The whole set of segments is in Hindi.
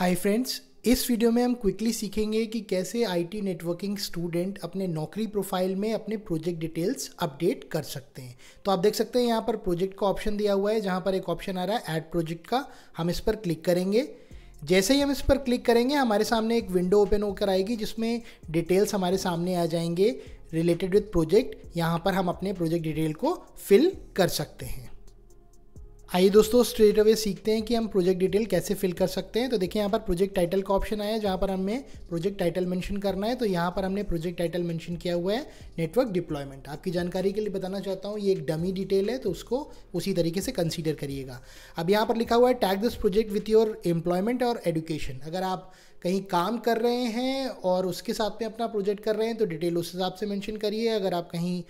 हाय फ्रेंड्स इस वीडियो में हम क्विकली सीखेंगे कि कैसे आईटी नेटवर्किंग स्टूडेंट अपने नौकरी प्रोफाइल में अपने प्रोजेक्ट डिटेल्स अपडेट कर सकते हैं तो आप देख सकते हैं यहाँ पर प्रोजेक्ट का ऑप्शन दिया हुआ है जहाँ पर एक ऑप्शन आ रहा है ऐड प्रोजेक्ट का हम इस पर क्लिक करेंगे जैसे ही हम इस पर क्लिक करेंगे हमारे सामने एक विंडो ओपन होकर आएगी जिसमें डिटेल्स हमारे सामने आ जाएंगे रिलेटेड विथ प्रोजेक्ट यहाँ पर हम अपने प्रोजेक्ट डिटेल को फिल कर सकते हैं आइए दोस्तों स्ट्रेट अवे सीखते हैं कि हम प्रोजेक्ट डिटेल कैसे फिल कर सकते हैं तो देखिए यहाँ पर प्रोजेक्ट टाइटल का ऑप्शन आया जहाँ पर हमें प्रोजेक्ट टाइटल मेंशन करना है तो यहाँ पर हमने प्रोजेक्ट टाइटल मेंशन किया हुआ है नेटवर्क डिप्लॉयमेंट आपकी जानकारी के लिए बताना चाहता हूँ ये एक डमी डिटेल है तो उसको उसी तरीके से कंसिडर करिएगा अब यहाँ पर लिखा हुआ है tag this project with your employment और एडुकेशन अगर आप कहीं काम कर रहे हैं और उसके साथ में अपना प्रोजेक्ट कर रहे हैं तो डिटेल उस हिसाब से मेंशन करिए अगर आप कहीं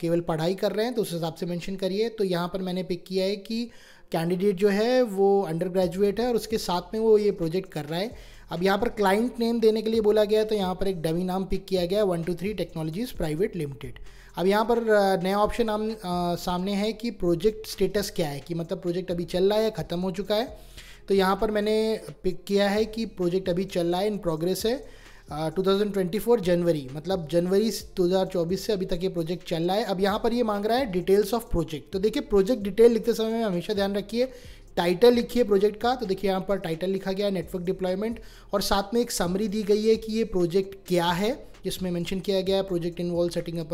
केवल पढ़ाई कर रहे हैं तो उस हिसाब से मेंशन करिए तो यहाँ पर मैंने पिक किया है कि कैंडिडेट जो है वो अंडर ग्रेजुएट है और उसके साथ में वो ये प्रोजेक्ट कर रहा है अब यहाँ पर क्लाइंट नेम देने के लिए बोला गया तो यहाँ पर एक डमी नाम पिक किया गया one two three technologies private limited अब यहाँ पर नया ऑप्शन हम सामने है कि प्रोजेक्ट स्टेटस क्या है कि मतलब प्रोजेक्ट अभी चल रहा है ख़त्म हो चुका है तो यहाँ पर मैंने पिक किया है कि प्रोजेक्ट अभी चल रहा है इन प्रोग्रेस है 2024 जनवरी मतलब जनवरी 2024 से अभी तक ये प्रोजेक्ट चल रहा है अब यहाँ पर ये मांग रहा है डिटेल्स ऑफ प्रोजेक्ट तो देखिए प्रोजेक्ट डिटेल लिखते समय में हमेशा ध्यान रखिए टाइटल लिखिए प्रोजेक्ट का तो देखिए यहाँ पर टाइटल लिखा गया है नेटवर्क डिप्लॉयमेंट और साथ में एक समरी दी गई है कि ये प्रोजेक्ट क्या है जिसमें मेंशन किया गया है project involve setting up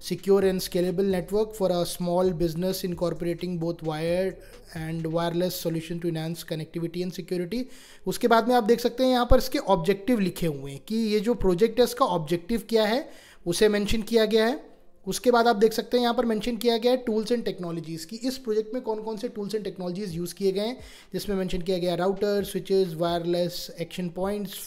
secure and scalable network for a small business incorporating both wired and wireless solution to enhance connectivity and security उसके बाद में आप देख सकते हैं यहाँ पर इसके ऑब्जेक्टिव लिखे हुए हैं कि ये जो प्रोजेक्ट है इसका ऑब्जेक्टिव क्या है उसे मेंशन किया गया है उसके बाद आप देख सकते हैं यहाँ पर मेंशन किया गया है टूल्स एंड टेक्नोलॉजीज़ की इस प्रोजेक्ट में कौन कौन से टूल्स एंड टेक्नोलॉजीज़ यूज़ किए गए हैं जिसमें मेंशन किया गया router switches wireless action points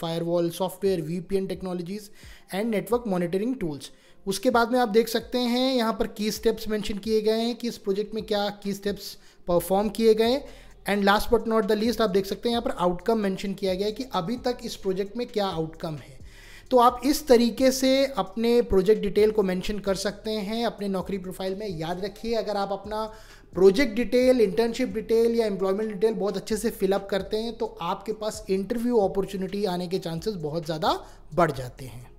firewall software VPN technologies and network monitoring tools उसके बाद में आप देख सकते हैं यहाँ पर की स्टेप्स मैंशन किए गए हैं कि इस प्रोजेक्ट में क्या की स्टेप्स परफॉर्म किए गए and last but not the least आप देख सकते हैं यहाँ पर आउटकम मैंशन किया गया है कि अभी तक इस प्रोजेक्ट में क्या आउटकम है तो आप इस तरीके से अपने प्रोजेक्ट डिटेल को मेंशन कर सकते हैं अपने नौकरी प्रोफाइल में याद रखिए अगर आप अपना प्रोजेक्ट डिटेल इंटर्नशिप डिटेल या एम्प्लॉयमेंट डिटेल बहुत अच्छे से फिलअप करते हैं तो आपके पास इंटरव्यू अपॉर्चुनिटी आने के चांसेस बहुत ज़्यादा बढ़ जाते हैं